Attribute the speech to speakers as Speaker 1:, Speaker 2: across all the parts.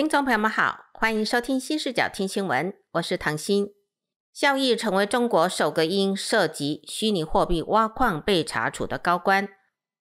Speaker 1: 听众朋友们好，欢迎收听新视角听新闻，我是唐鑫。效益成为中国首个因涉及虚拟货币挖矿被查处的高官。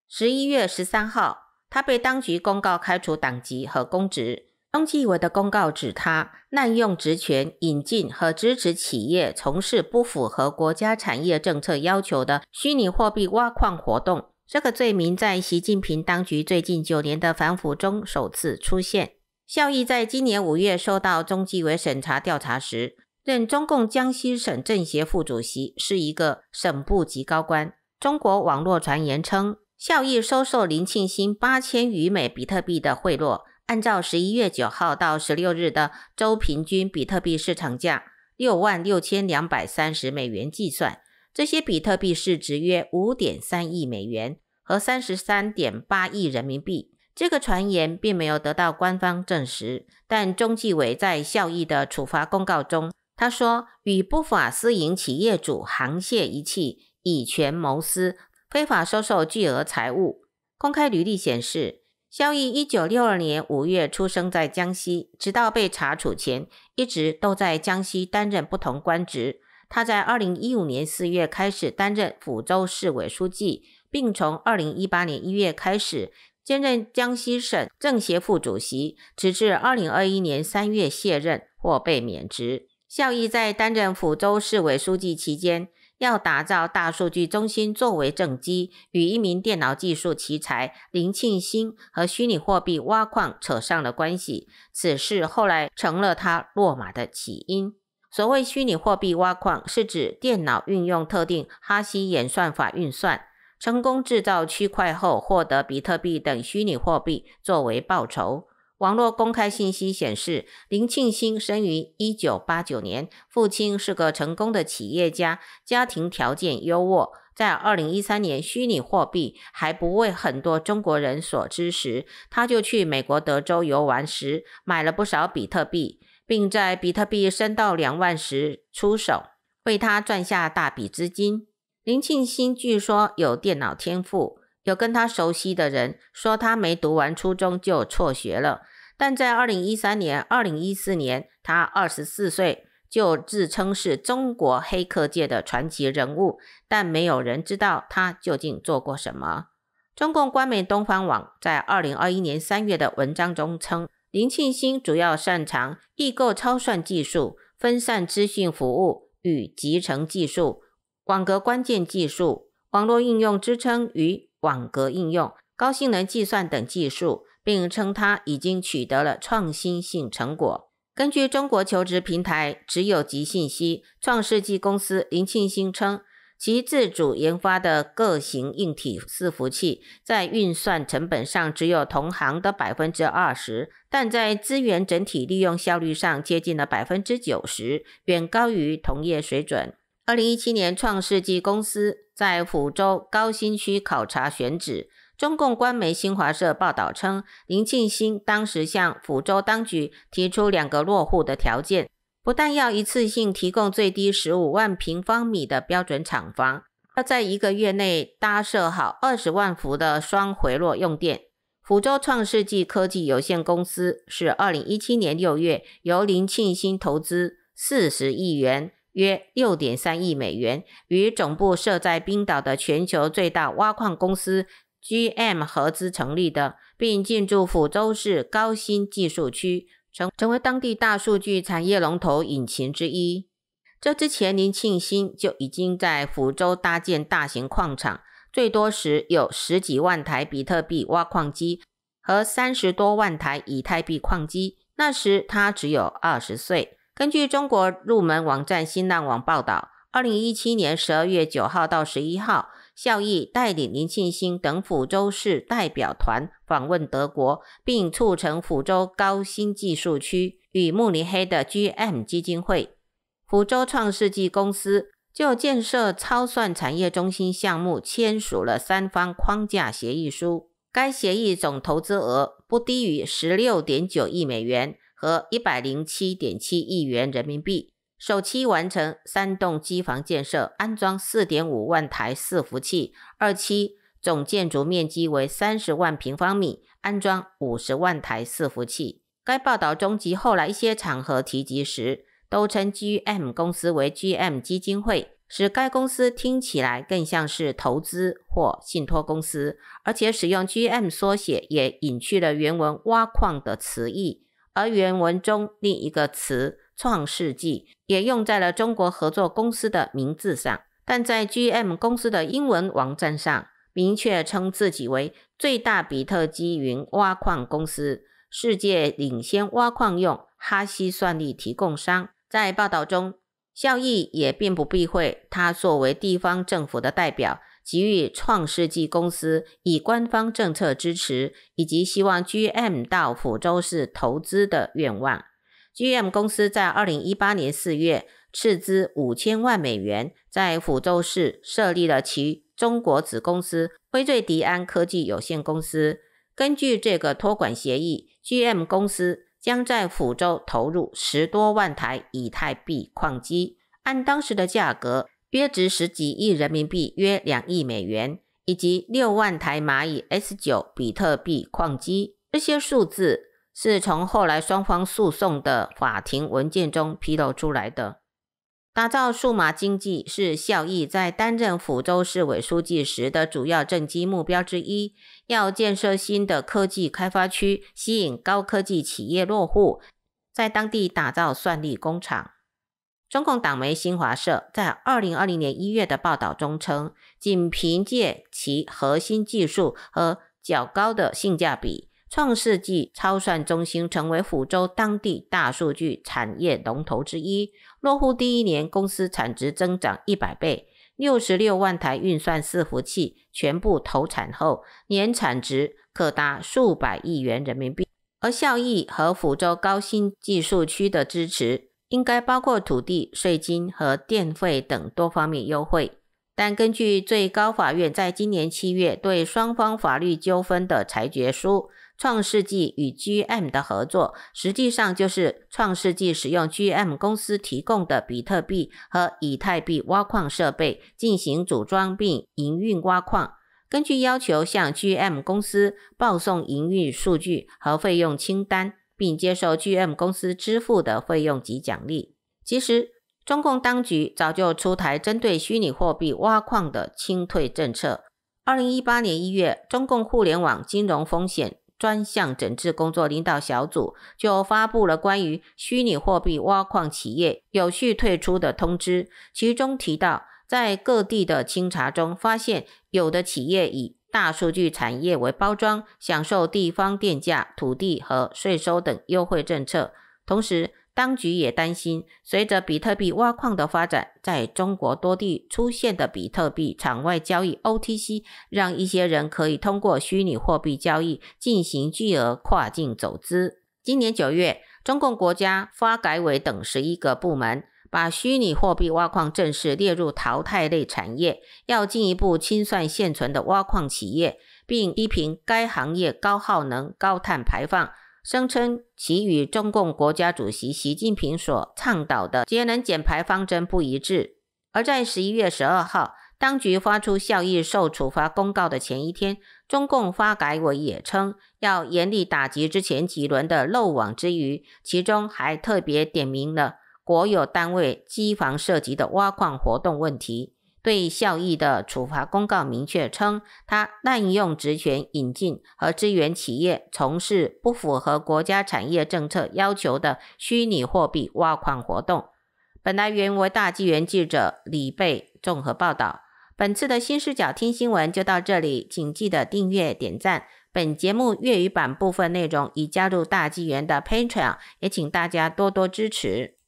Speaker 1: 十一月十三号，他被当局公告开除党籍和公职。中纪委的公告指他滥用职权，引进和支持企业从事不符合国家产业政策要求的虚拟货币挖矿活动。这个罪名在习近平当局最近九年的反腐中首次出现。孝义在今年五月收到中纪委审查调查时，任中共江西省政协副主席，是一个省部级高官。中国网络传言称，孝义收受林庆兴八千余枚比特币的贿赂。按照十一月九号到十六日的周平均比特币市场价六万六千两百三十美元计算，这些比特币市值约五点三亿美元和三十三点八亿人民币。这个传言并没有得到官方证实，但中纪委在效益的处罚公告中，他说与不法私营企业主沆瀣一气，以权谋私，非法收受巨额财物。公开履历显示，肖毅一九六二年五月出生在江西，直到被查处前，一直都在江西担任不同官职。他在二零一五年四月开始担任抚州市委书记，并从二零一八年一月开始。兼任江西省政协副主席，直至二零二一年三月卸任或被免职。孝义在担任抚州市委书记期间，要打造大数据中心作为政绩，与一名电脑技术奇才林庆新和虚拟货币挖矿扯上了关系。此事后来成了他落马的起因。所谓虚拟货币挖矿，是指电脑运用特定哈希演算法运算。成功制造区块后，获得比特币等虚拟货币作为报酬。网络公开信息显示，林庆兴生于一九八九年，父亲是个成功的企业家，家庭条件优渥。在二零一三年，虚拟货币还不为很多中国人所知时，他就去美国德州游玩时买了不少比特币，并在比特币升到两万时出手，为他赚下大笔资金。林庆兴据说有电脑天赋，有跟他熟悉的人说他没读完初中就辍学了。但在二零一三年、二零一四年，他二十四岁就自称是中国黑客界的传奇人物，但没有人知道他究竟做过什么。中共官媒东方网在二零二一年三月的文章中称，林庆兴主要擅长异构超算技术、分散资讯服务与集成技术。网格关键技术、网络应用支撑与网格应用、高性能计算等技术，并称它已经取得了创新性成果。根据中国求职平台“只有集”信息，创世纪公司林庆兴称，其自主研发的个型硬体伺服器在运算成本上只有同行的百分之二十，但在资源整体利用效率上接近了百分之九十，远高于同业水准。二零一七年，创世纪公司在福州高新区考察选址。中共官媒新华社报道称，林庆新当时向福州当局提出两个落户的条件：不但要一次性提供最低十五万平方米的标准厂房，要在一个月内搭设好二十万伏的双回路用电。福州创世纪科技有限公司是二零一七年六月由林庆新投资四十亿元。约六点三亿美元，与总部设在冰岛的全球最大挖矿公司 GM 合资成立的，并进驻抚州市高新技术区，成成为当地大数据产业龙头引擎之一。这之前，林庆新就已经在抚州搭建大型矿场，最多时有十几万台比特币挖矿机和三十多万台以太币矿机。那时他只有二十岁。根据中国入门网站新浪网报道，二零一七年十二月九号到十一号，孝义带领林庆星等抚州市代表团访问德国，并促成抚州高新技术区与慕尼黑的 GM 基金会、抚州创世纪公司就建设超算产业中心项目签署了三方框架协议书。该协议总投资额不低于十六点九亿美元。和一百零七点七亿元人民币，首期完成三栋机房建设，安装四点五万台伺服器；二期总建筑面积为三十万平方米，安装五十万台伺服器。该报道中及后来一些场合提及时，都称 G M 公司为 G M 基金会，使该公司听起来更像是投资或信托公司，而且使用 G M 缩写也隐去了原文“挖矿”的词义。而原文中另一个词“创世纪”也用在了中国合作公司的名字上，但在 G M 公司的英文网站上，明确称自己为“最大比特基云挖矿公司”，世界领先挖矿用哈希算力提供商。在报道中，效益也并不避讳他作为地方政府的代表。给予创世纪公司以官方政策支持，以及希望 G M 到抚州市投资的愿望。G M 公司在二零一八年四月斥资五千万美元，在抚州市设立了其中国子公司——辉瑞迪安科技有限公司。根据这个托管协议，G M 公司将在抚州投入十多万台以太币矿机，按当时的价格。约值十几亿人民币，约两亿美元，以及六万台蚂蚁 S 九比特币矿机。这些数字是从后来双方诉讼的法庭文件中披露出来的。打造数码经济是效益在担任抚州市委书记时的主要政绩目标之一，要建设新的科技开发区，吸引高科技企业落户，在当地打造算力工厂。中共党媒新华社在二零二零年一月的报道中称，仅凭借其核心技术和较高的性价比，创世纪超算中心成为抚州当地大数据产业龙头之一。落户第一年，公司产值增长一百倍，六十六万台运算伺服器全部投产后，年产值可达数百亿元人民币，而效益和抚州高新技术区的支持。应该包括土地、税金和电费等多方面优惠，但根据最高法院在今年七月对双方法律纠纷的裁决书，创世纪与 G M 的合作实际上就是创世纪使用 G M 公司提供的比特币和以太币挖矿设备进行组装并营运挖矿，根据要求向 G M 公司报送营运数据和费用清单。并接受 G M 公司支付的费用及奖励。其实，中共当局早就出台针对虚拟货币挖矿的清退政策。二零一八年一月，中共互联网金融风险专项整治工作领导小组就发布了关于虚拟货币挖矿企业有序退出的通知，其中提到，在各地的清查中发现，有的企业已。大数据产业为包装，享受地方电价、土地和税收等优惠政策。同时，当局也担心，随着比特币挖矿的发展，在中国多地出现的比特币场外交易 （OTC），让一些人可以通过虚拟货币交易进行巨额跨境走资。今年九月，中共国家发改委等十一个部门。把虚拟货币挖矿正式列入淘汰类产业，要进一步清算现存的挖矿企业，并批评该行业高耗能、高碳排放，声称其与中共国家主席习近平所倡导的节能减排方针不一致。而在十一月十二号，当局发出效益受处罚公告的前一天，中共发改委也称要严厉打击之前几轮的漏网之鱼，其中还特别点名了。国有单位机房涉及的挖矿活动问题，对效益的处罚公告明确称，他滥用职权引进和支援企业从事不符合国家产业政策要求的虚拟货币挖矿活动。本来原为大纪元记者李贝综合报道。本次的新视角听新闻就到这里，请记得订阅点赞。本节目粤语版部分内容已加入大纪元的 Patreon，也请大家多多支持。